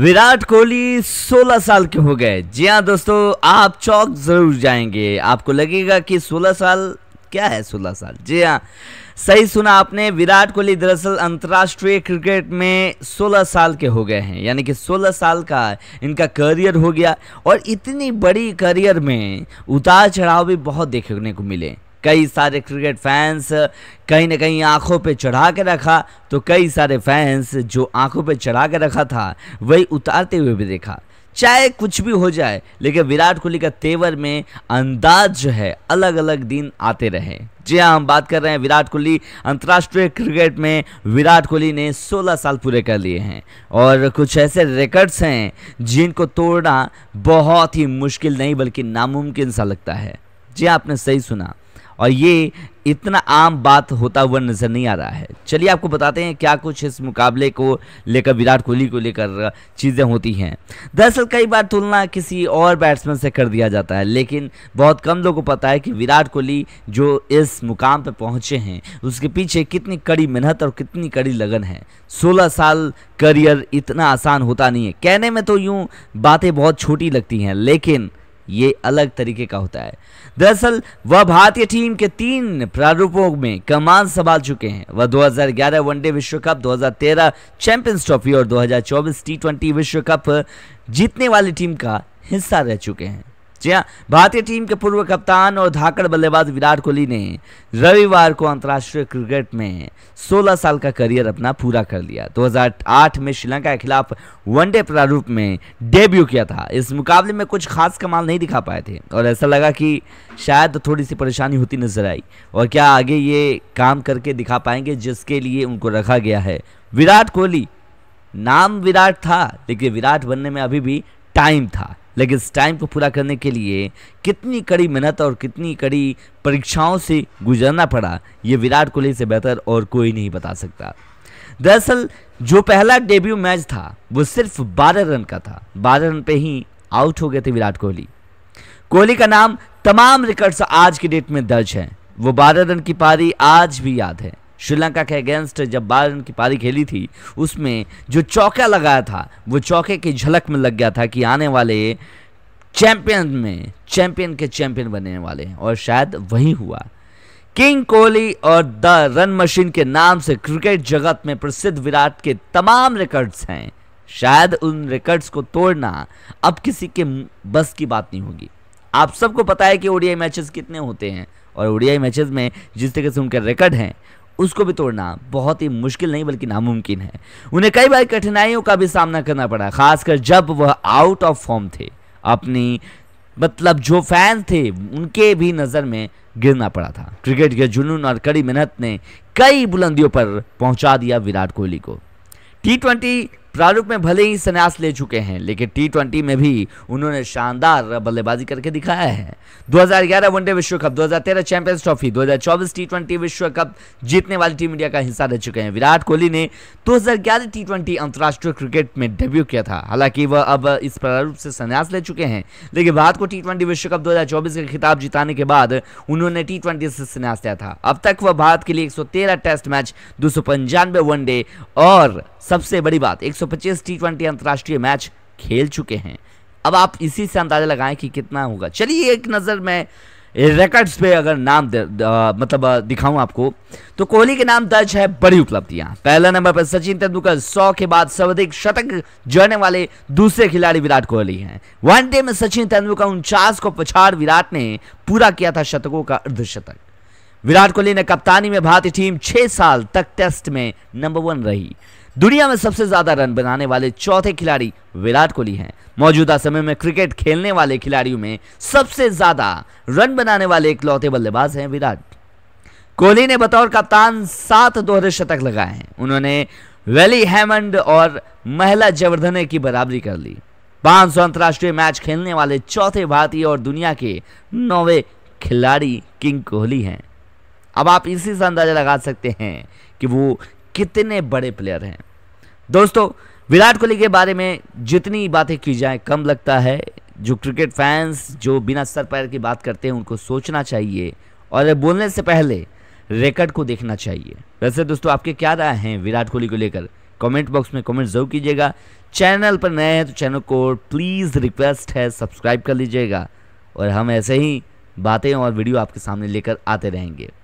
विराट कोहली 16 साल के हो गए जी हाँ दोस्तों आप चौक ज़रूर जाएंगे आपको लगेगा कि 16 साल क्या है 16 साल जी हाँ सही सुना आपने विराट कोहली दरअसल अंतर्राष्ट्रीय क्रिकेट में 16 साल के हो गए हैं यानी कि 16 साल का इनका करियर हो गया और इतनी बड़ी करियर में उतार चढ़ाव भी बहुत देखने को मिले कई सारे क्रिकेट फैंस कहीं ना कहीं आंखों पे चढ़ा के रखा तो कई सारे फैंस जो आंखों पे चढ़ा के रखा था वही उतारते हुए भी देखा चाहे कुछ भी हो जाए लेकिन विराट कोहली का तेवर में अंदाज जो है अलग अलग दिन आते रहे जी हाँ हम बात कर रहे हैं विराट कोहली अंतर्राष्ट्रीय क्रिकेट में विराट कोहली ने 16 साल पूरे कर लिए हैं और कुछ ऐसे रिकॉर्ड्स हैं जिनको तोड़ना बहुत ही मुश्किल नहीं बल्कि नामुमकिन सा लगता है जी हाँ, आपने सही सुना और ये इतना आम बात होता हुआ नज़र नहीं आ रहा है चलिए आपको बताते हैं क्या कुछ इस मुकाबले को लेकर विराट कोहली को लेकर चीज़ें होती हैं दरअसल कई बार तुलना किसी और बैट्समैन से कर दिया जाता है लेकिन बहुत कम लोगों को पता है कि विराट कोहली जो इस मुकाम पर पहुँचे हैं उसके पीछे कितनी कड़ी मेहनत और कितनी कड़ी लगन है सोलह साल करियर इतना आसान होता नहीं है कहने में तो यूँ बातें बहुत छोटी लगती हैं लेकिन ये अलग तरीके का होता है दरअसल वह भारतीय टीम के तीन प्रारूपों में कमान संभाल चुके हैं वह 2011 वनडे विश्व कप 2013 चैंपियंस ट्रॉफी और 2024 टी विश्व कप जीतने वाली टीम का हिस्सा रह चुके हैं जी हाँ भारतीय टीम के पूर्व कप्तान और धाकड़ बल्लेबाज विराट कोहली ने रविवार को अंतर्राष्ट्रीय क्रिकेट में 16 साल का करियर अपना पूरा कर लिया 2008 में श्रीलंका के खिलाफ वनडे प्रारूप में डेब्यू किया था इस मुकाबले में कुछ खास कमाल नहीं दिखा पाए थे और ऐसा लगा कि शायद थोड़ी सी परेशानी होती नजर आई और क्या आगे ये काम करके दिखा पाएंगे जिसके लिए उनको रखा गया है विराट कोहली नाम विराट था लेकिन विराट बनने में अभी भी टाइम था लेकिन इस टाइम को पूरा करने के लिए कितनी कड़ी मेहनत और कितनी कड़ी परीक्षाओं से गुजरना पड़ा ये विराट कोहली से बेहतर और कोई नहीं बता सकता दरअसल जो पहला डेब्यू मैच था वो सिर्फ 12 रन का था 12 रन पे ही आउट हो गए थे विराट कोहली कोहली का नाम तमाम रिकॉर्ड्स आज की डेट में दर्ज है वो 12 रन की पारी आज भी याद है श्रीलंका के अगेंस्ट जब बाल रन की पारी खेली थी उसमें जो चौका लगाया था वो चौके की झलक में लग गया था कि आने वाले चैंपियन में चैंपियन के चैंपियन बनने वाले हैं और शायद वही हुआ किंग कोहली और द रन मशीन के नाम से क्रिकेट जगत में प्रसिद्ध विराट के तमाम रिकॉर्ड्स हैं शायद उन रिकॉर्ड्स को तोड़ना अब किसी के बस की बात नहीं होगी आप सबको पता है कि ओडीआई मैचेस कितने होते हैं और ओडीआई मैचेस में जिस तरीके से उनके रिकॉर्ड हैं उसको भी तोड़ना बहुत ही मुश्किल नहीं बल्कि नामुमकिन है उन्हें कई बार कठिनाइयों का भी सामना करना पड़ा खासकर जब वह आउट ऑफ फॉर्म थे अपनी मतलब जो फैन थे उनके भी नज़र में गिरना पड़ा था क्रिकेट के जुनून और कड़ी मेहनत ने कई बुलंदियों पर पहुंचा दिया विराट कोहली को टी ट्वेंटी प्रारूप में भले ही संन्यास ले चुके हैं लेकिन टी में भी उन्होंने शानदार बल्लेबाजी करके दिखाया है 2011 वनडे विश्व कप 2013 चैंपियंस ट्रॉफी 2024 टी विश्व कप जीतने वाली टीम इंडिया का हिस्सा रह चुके हैं विराट कोहली ने 2011 टी अंतर्राष्ट्रीय क्रिकेट में डेब्यू किया था हालांकि वह अब इस प्रारूप से संन्यास ले चुके हैं लेकिन भारत को टी विश्व कप दो का खिताब जिताने के बाद उन्होंने टी से संन्यास लिया था अब तक वह भारत के लिए एक टेस्ट मैच दो वनडे और सबसे बड़ी बात 125 टी ट्वेंटी अंतर्राष्ट्रीय मैच खेल चुके हैं अब आप इसी से अंदाज़ा लगाएं कि कितना होगा चलिए एक नज़र में रिकॉर्ड्स पे अगर नाम द, मतलब दिखाऊं आपको तो कोहली के नाम दर्ज है बड़ी उपलब्धियां पहला नंबर पर सचिन तेंदुलकर सौ के बाद सर्वाधिक शतक जड़ने वाले दूसरे खिलाड़ी विराट कोहली हैं वनडे में सचिन तेंदुलकर उनचास को पछाड़ विराट ने पूरा किया था शतकों का अर्धशतक विराट कोहली ने कप्तानी में भारतीय टीम छह साल तक टेस्ट में नंबर वन रही दुनिया में सबसे ज्यादा रन बनाने वाले चौथे खिलाड़ी विराट कोहली हैं मौजूदा समय में क्रिकेट खेलने वाले खिलाड़ियों में सबसे ज्यादा रन बनाने वाले इकलौते बल्लेबाज हैं विराट कोहली ने बतौर कप्तान सात दोहरे शतक लगाए हैं उन्होंने वेली हेमंड और महिला जवर्धने की बराबरी कर ली पांच सौ अंतर्राष्ट्रीय मैच खेलने वाले चौथे भारतीय और दुनिया के नौवे खिलाड़ी किंग कोहली हैं अब आप इसी से अंदाजा लगा सकते हैं कि वो कितने बड़े प्लेयर हैं दोस्तों विराट कोहली के बारे में जितनी बातें की जाए कम लगता है जो क्रिकेट फैंस जो बिना सर पैर की बात करते हैं उनको सोचना चाहिए और बोलने से पहले रिकॉर्ड को देखना चाहिए वैसे दोस्तों आपके क्या राय हैं विराट कोहली को लेकर कमेंट बॉक्स में कमेंट जरूर कीजिएगा चैनल पर नए हैं तो चैनल को प्लीज़ रिक्वेस्ट है सब्सक्राइब कर लीजिएगा और हम ऐसे ही बातें और वीडियो आपके सामने लेकर आते रहेंगे